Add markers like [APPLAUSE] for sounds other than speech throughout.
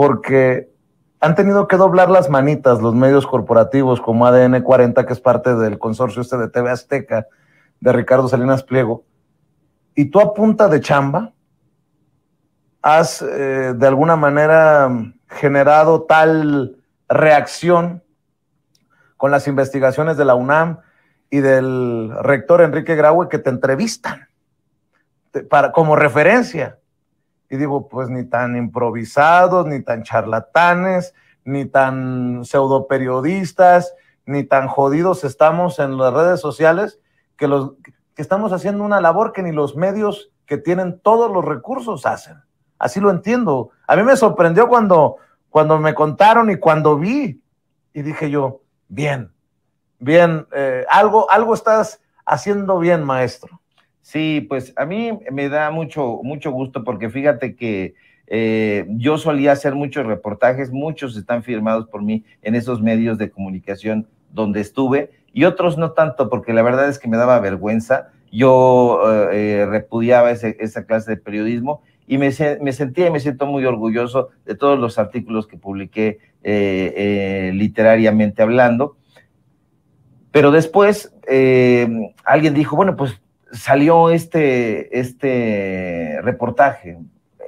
porque han tenido que doblar las manitas los medios corporativos como ADN 40, que es parte del consorcio este de TV Azteca, de Ricardo Salinas Pliego, y tú a punta de chamba has eh, de alguna manera generado tal reacción con las investigaciones de la UNAM y del rector Enrique Graue que te entrevistan para, como referencia y digo, pues ni tan improvisados, ni tan charlatanes, ni tan pseudo periodistas, ni tan jodidos estamos en las redes sociales que, los, estamos haciendo una labor que ni los medios que tienen todos los recursos hacen. Así lo entiendo. A mí me sorprendió cuando, cuando me contaron y cuando vi y dije yo, bien, bien, eh, algo, algo estás haciendo bien, maestro. Sí, pues a mí me da mucho, mucho gusto porque fíjate que eh, yo solía hacer muchos reportajes, muchos están firmados por mí en esos medios de comunicación donde estuve y otros no tanto porque la verdad es que me daba vergüenza. Yo eh, eh, repudiaba esa clase de periodismo y me, sentía y me siento muy orgulloso de todos los artículos que publiqué literariamente hablando. Pero después alguien dijo, bueno, pues salió este, este reportaje.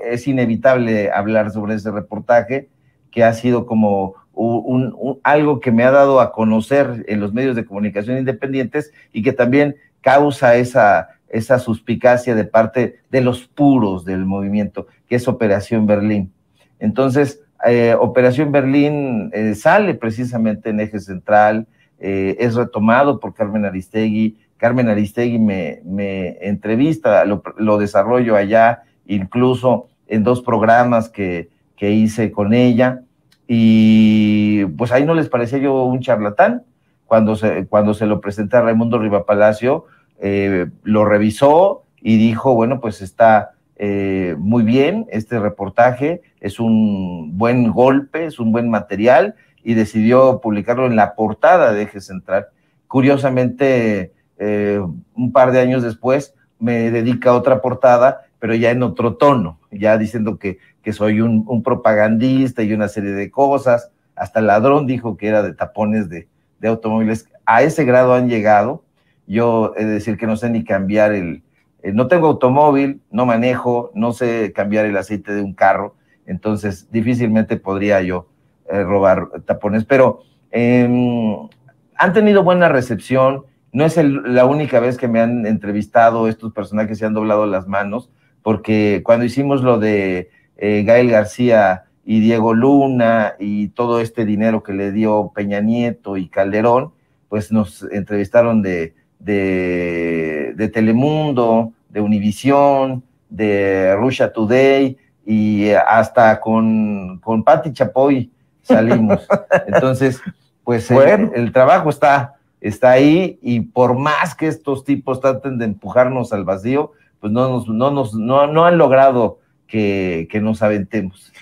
Es inevitable hablar sobre ese reportaje que ha sido como un, algo que me ha dado a conocer en los medios de comunicación independientes y que también causa esa, esa suspicacia de parte de los puros del movimiento, que es Operación Berlín. Entonces, eh, Operación Berlín eh, sale precisamente en eje central, eh, es retomado por Carmen Aristegui, Carmen Aristegui me, entrevista, lo, desarrollo allá, incluso en dos programas que, hice con ella. Y pues ahí no les parecía yo un charlatán. Cuando se, cuando se lo presenté a Raimundo Rivapalacio, Palacio eh, lo revisó y dijo, bueno, pues está eh, muy bien este reportaje, es un buen golpe, es un buen material y decidió publicarlo en la portada de Eje Central. Curiosamente, eh, un par de años después me dedica a otra portada, pero ya en otro tono, ya diciendo que, soy un, propagandista y una serie de cosas. Hasta el ladrón dijo que era de tapones de, automóviles. A ese grado han llegado. Yo es decir que no sé ni cambiar el... no tengo automóvil, no manejo, no sé cambiar el aceite de un carro, entonces difícilmente podría yo eh, robar tapones, pero em, han tenido buena recepción no es la única vez que me han entrevistado estos personajes se han doblado las manos, porque cuando hicimos lo de eh, Gael García y Diego Luna y todo este dinero que le dio Peña Nieto y Calderón, pues nos entrevistaron de, de, Telemundo, de Univisión, de Russia Today y hasta con, con Patti Chapoy salimos. [LAUGHS] Entonces, pues el trabajo está, está ahí y por más que estos tipos traten de empujarnos al vacío, pues no, nos, no, nos, no, han logrado que, que nos aventemos.